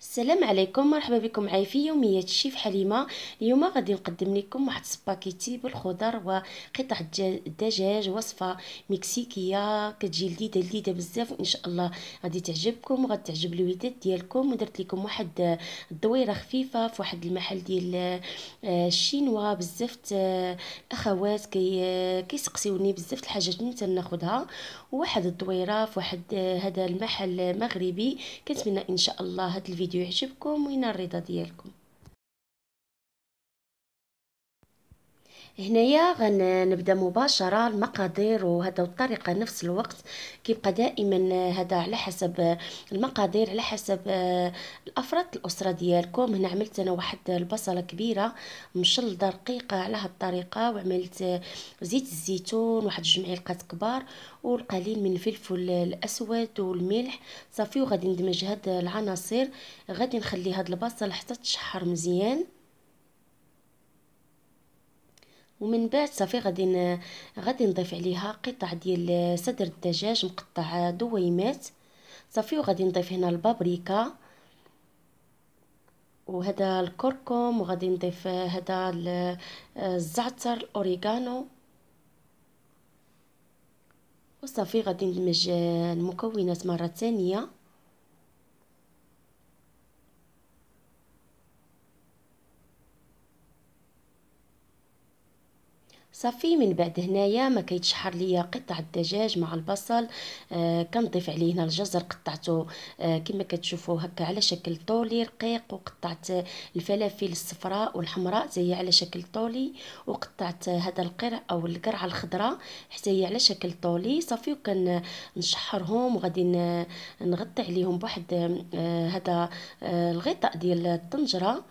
السلام عليكم مرحبا بكم معايا في يوميات الشيف حليمه اليوم غادي نقدم لكم واحد سباكيتي بالخضر وقطع الدجاج وصفه مكسيكيه كتجي لذيذه لذيذه بزاف ان شاء الله غادي تعجبكم وغادي تعجب الوداد ديالكم ودرت لكم واحد الدويره خفيفه في واحد المحل ديال آه، الشينوا بزاف الاخوات كي كيسقسيوني بزاف الحاجات متى تناخذها وواحد الدويره في واحد هذا المحل مغربي كنتمنى ان شاء الله هذا الفيديو y que هنايا غنبدا مباشره المقادير وهذا الطريقه نفس الوقت كيبقى دائما هذا على حسب المقادير على حسب آه، الافراد الاسره ديالكم هنا عملت انا واحد البصله كبيره مشلده رقيقه على هذه الطريقه وعملت آه، زيت الزيتون واحد جوج معلقات كبار والقليل من الفلفل الاسود والملح صافي وغادي ندمج هاد العناصر غادي نخلي هاد البصله حتى تشحر مزيان ومن بعد صافي غادي غادي نضيف عليها قطع ديال صدر الدجاج مقطع دويمات صافي وغادي نضيف هنا البابريكا وهذا الكركم وغادي نضيف هذا الزعتر الاوريغانو وصافي غادي ندمج المكونات مره ثانيه صافي من بعد هنايا ما كيتشحر ليا قطع الدجاج مع البصل آه كنضيف عليه هنا الجزر قطعته آه كما كتشوفوا هكا على شكل طولي رقيق وقطعت الفلافل الصفراء والحمراء زي على شكل طولي وقطعت هذا القرع او القرعه الخضراء حتى هي على شكل طولي صافي وكنشحرهم وغادي نغطي عليهم بواحد آه آه الغطاء ديال الطنجره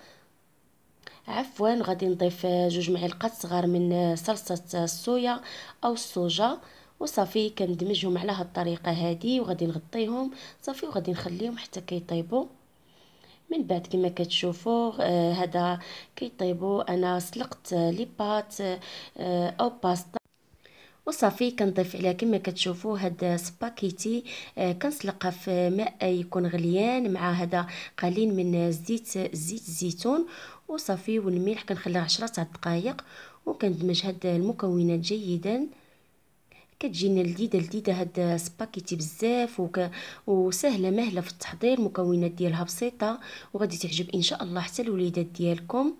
عفوا غادي نضيف جوج معلقات صغار من صلصه الصويا او الصوجا وصافي كندمجهم على هذه الطريقه هذه وغادي نغطيهم صافي وغادي نخليهم حتى كيطيبوا من بعد كما كتشوفوا آه، هذا كيطيبوا انا سلقت لي بات آه، او باستا وصافي كنضيف عليها كما كتشوفوا هاد سباكيتي آه، كنسلقها في ماء يكون غليان مع هذا قليل من زيت زيت الزيتون وصافي والملح كنخليها 10 تاع الدقائق وكندمج هاد المكونات جيدا كتجينا لذيذه لذيذه هاد سباكيتي بزاف وك... وسهله مهله في التحضير المكونات ديالها بسيطه وغادي تعجب ان شاء الله حتى الوليدات ديالكم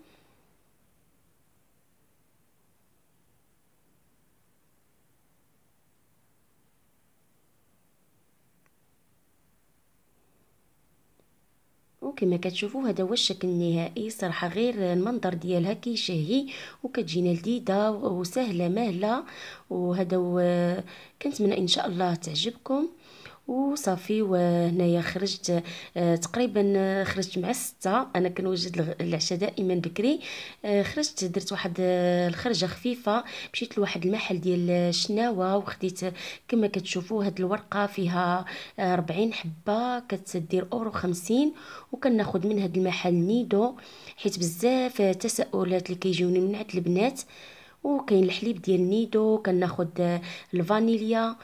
كما كتشوفوا هذا هو الشكل النهائي صراحه غير المنظر ديالها كيشهي وكتجينا لذيذه وسهله مهله وهذا كنتمنى ان شاء الله تعجبكم وصافي وهنايا خرجت آه، تقريبا آه، خرجت مع ستة انا كنوجد العشاء دائما بكري آه، خرجت درت واحد الخرجه خفيفه مشيت لواحد المحل ديال الشناوه وخديت كما كتشوفوا هاد الورقه فيها 40 حبه كتدير اورو 50 وكناخذ من هاد المحل نيدو حيت بزاف تساؤلات اللي كيجوني من عند البنات وكاين الحليب ديال نيدو كناخذ الفانيليا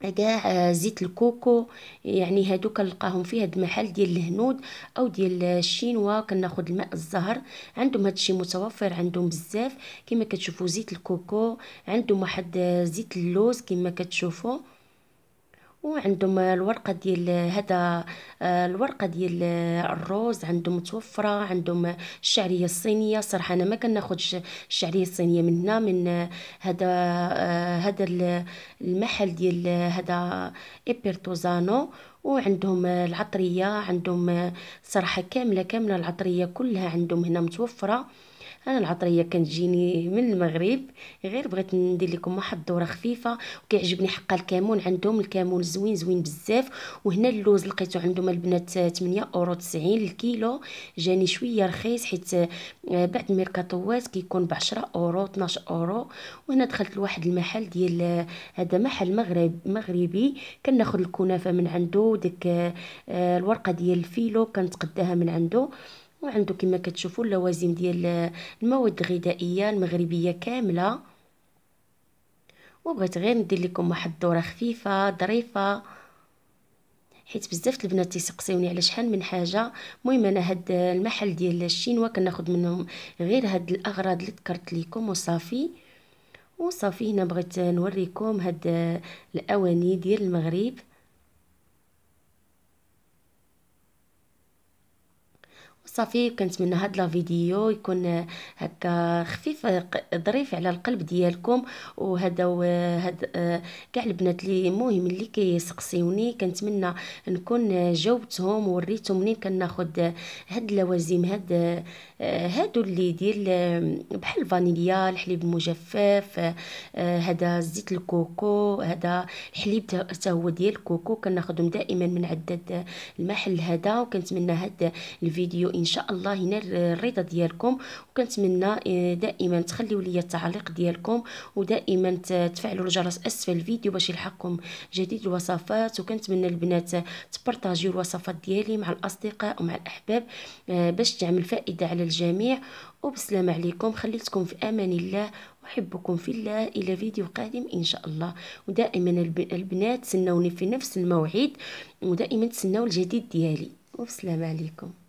كاع آه، زيت الكوكو يعني هادو كنلقاهم في هاد المحل ديال الهنود او ديال الشينوا كناخد الماء الزهر عندهم هادشي متوفر عندهم بزاف كما كتشوفوا زيت الكوكو عندهم واحد آه، زيت اللوز كما كتشوفوا وعندهم الورقه ديال هذا آه، الورقه ديال الروز عندهم متوفره عندهم الشعريه الصينيه صراحه انا ما كناخذش الشعريه الصينيه من هنا من هذا آه، هذا المحل ديال هذا ايبرتوزانو وعندهم العطريه عندهم صراحه كامله كامله العطريه كلها عندهم هنا متوفره انا العطريه كتجيني من المغرب غير بغيت ندير لكم واحد الدوره خفيفه وكيعجبني حقا الكمون عندهم الكمون زوين زوين بزاف وهنا اللوز لقيتو عندهم البنات 8 اورو 90 الكيلو جاني شويه رخيص حيت آه، بعد ميركاتوات كيكون ب 10 اورو 12 اورو وهنا دخلت لواحد المحل ديال آه، هذا محل مغرب مغربي كناخذ الكنافه من عنده ديك آه، الورقه ديال الفيلو كنتقداها من عنده وعنده كما كتشوفوا اللوازم ديال المواد الغذائيه المغربيه كامله وبغيت غير ندير لكم واحد الدوره خفيفه ظريفه حيت بزاف البنات تيسقسيوني على شحال من حاجه المهم انا هاد المحل ديال الشينوا كناخذ منهم غير هاد الاغراض اللي ذكرت لكم وصافي وصافي هنا بغيت نوريكم هاد الاواني ديال المغرب صافي كنتمنى هاد لا فيديو يكون هكا خفيف ظريف على القلب ديالكم وهذا هاد كاع البنات اللي مهم اللي كيسقسيوني كنتمنى نكون جاوبتهم وريتهم منين كناخد هاد اللوازم هاد هادو اللي ديال بحال الفانيليا الحليب المجفف هذا زيت الكوكو هذا الحليب حتى هو ديال الكوكو كناخذهم دائما من عدد المحل هذا وكنتمنى هاد الفيديو ان شاء الله ينال الرضا ديالكم وكنتمنى آه، دائما تخليو ليا التعليق ديالكم ودائما تفعلوا الجرس اسفل الفيديو باش يلحقكم جديد الوصفات وكنتمنى البنات تبارطاجيو الوصفات ديالي مع الاصدقاء ومع الاحباب آه، باش تعمل فائده على الجميع وبسلام عليكم خليتكم في امان الله احبكم في الله الى فيديو قادم ان شاء الله ودائما البنات تسناوني في نفس الموعد ودائما تسناو الجديد ديالي وبسلام عليكم